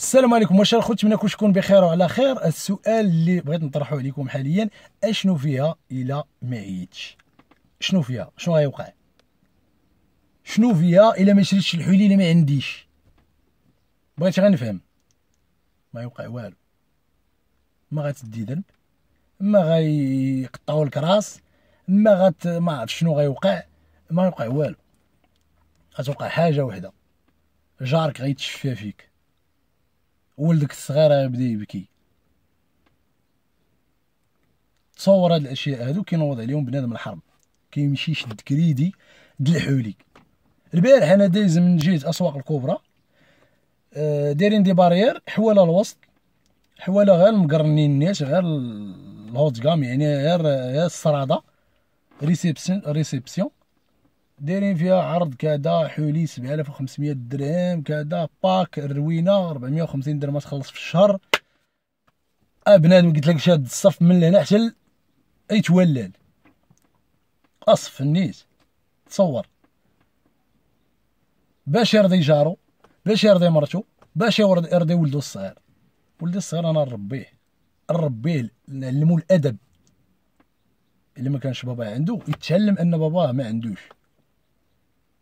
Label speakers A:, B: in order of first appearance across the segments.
A: السلام عليكم واش الخوت نتمنى شكون بخير وعلى خير السؤال اللي بغيت نطرحه عليكم حاليا اشنو فيها الا ما عيتش شنو فيها شنو غيوقع شنو فيها الا ما شريتش الحلي اللي ما عنديش بغيت نفهم ما يوقع والو ما غتدي ذنب ما غيقطعوا لك راس ما غت ما عرف شنو غيوقع ما يوقع والو غتوقع حاجه وحده جارك غيتشفى فيك ولدك الصغير غيبدا يبكي تصور هاد الاشياء هادو كينوض عليهم بنادم الحرب كيمشي يشد كريدي الحولي البارح انا دايز من جيت الاسواق الكبرى آه، دايرين دي بارير حوالا الوسط حوالا غير مقرنين الناس غير الهوت يعني غير الصراده ريسيبسيون ريسيبسيون دايرين فيها عرض كذا حولي 7500 درهم كذا باك الروينه 450 درهم تخلص في الشهر ا آه، بنادم قلت لك شاد الصف من لهنا حتى يتولل اصف النيس تصور باش يرضي جارو باش يرضي مرتو باش يرضي ولدو الصغير ولدي الصغير انا نربيه نربيه نعلمو الادب الا ما كانش باباه عنده يتعلم ان باباه ما عندوش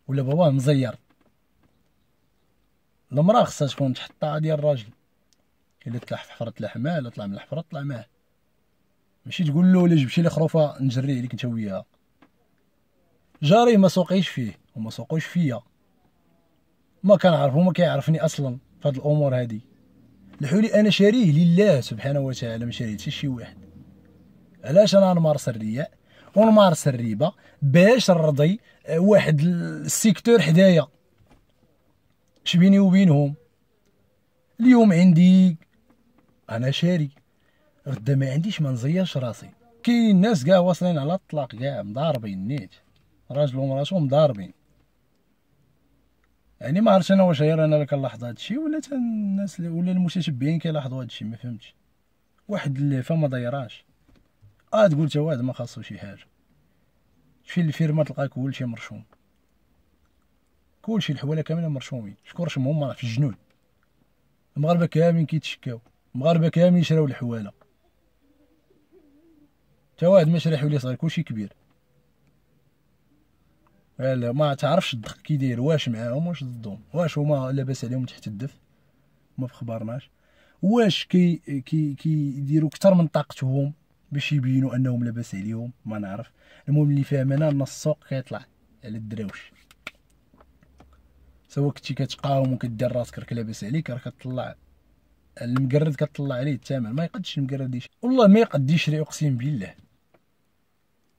A: ولا باباه مزير المراه خصها تكون تحطها ديال الراجل الا طلع حفرة الحمال طلع من الحفرة طلع معاه ماشي تقول له ولا جبتي لي خروفه نجريه عليك انت وياها جاري ما سوقيش فيه وما سوقوش فيا ما كنعرفو وما كيعرفني اصلا في هاد الامور هادي الحولي انا شاريه لله سبحانه وتعالى ما شريتش شي واحد علاش انا نمارس الرياء ونمارس الربا باش نرضي آه، واحد السيكتور حدايا شبيني وبينهم اليوم عندي انا شاري غدا ما عنديش ما نزيرش راسي كاين الناس كاع واصلين على الطلاق كاع مضاربين نيت راجل ومراته مضاربين يعني ما عرفتش انا واش غير انا اللي كنلاحظ هادشي ولا الناس ولا المتشبعين كيلاحظوا هادشي ما فهمتش واحد اللي فما دايراش اه تقول تا واحد ما خاصو شي حاجه تمشي للفيرما تلقى كلشي مرشوم كلشي الحواله كاملين مرشومين شكون رشمهم ما في الجنون المغاربه كاملين كيتشكاو المغاربه كاملين يشراو الحواله تا واحد ما شرا حولي صغير كلشي كبير لا ما تعرفش الدق كي داير واش معاهم واش ضدهم واش هما لاباس عليهم تحت الدف ما بخبرناش واش كي كي كيديروا اكثر من طاقتهم باش يبينوا انهم لاباس عليهم ما نعرف المهم اللي فاهم انا ان السوق كيطلع على الدراوش سواء كنتي كتقاوم وكدير راسك راك لاباس عليك راك كطلع المقرد كطلع عليه الثمن ما يقدش المقرد يشري والله ما يقد يشري اقسم بالله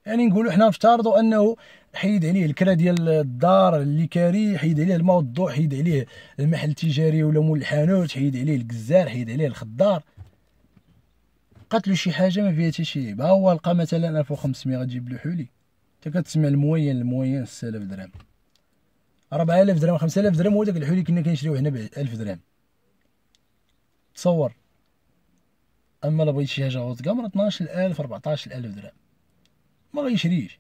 A: يعني نقولوا حنا نفترضوا انه حيد عليه الكرا ديال الدار اللي كاري حيد عليه الموضوع حيد عليه المحل التجاري ولا مول الحانوت حيد عليه الجزار حيد عليه الخضار لقات له شي حاجه ما فيها حتى شي عيب ها هو لقى مثلا 1500 غتجيب له حولي انت كتسمع الموين الموين 6000 درهم 4000 درهم 5000 درهم هو داك الحلي كنا كنشريوه هنا ب 1000 درهم تصور اما الا بغيت شي حاجه غوت كامره 12000 14000 درهم ما غيشريش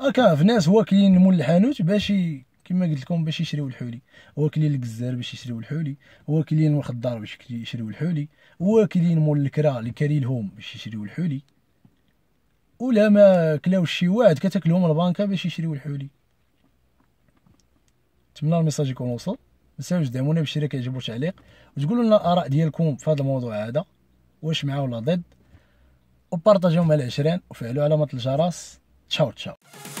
A: هكا في ناس هو كاين مول الحانوت باش كما قلت لكم باش يشريو الحولي واكلين الجزار باش يشريو الحولي واكلين مول الخضار باش يشريو الحولي واكلين مول الكرا اللي لهم باش يشريو الحولي ولا ما كلاوش شي واحد كتاكلهم البنكه باش يشريو الحولي نتمنى الميساج يكون وصل ما تنساوش تدعمونا بالاشتراك كيعجبو التعليق وتقولوا لنا الاراء ديالكم في هذا الموضوع هذا واش مع ولا ضد وبارطاجيو مع العشرين وفعلوا علامه الجرس تشاو تشاو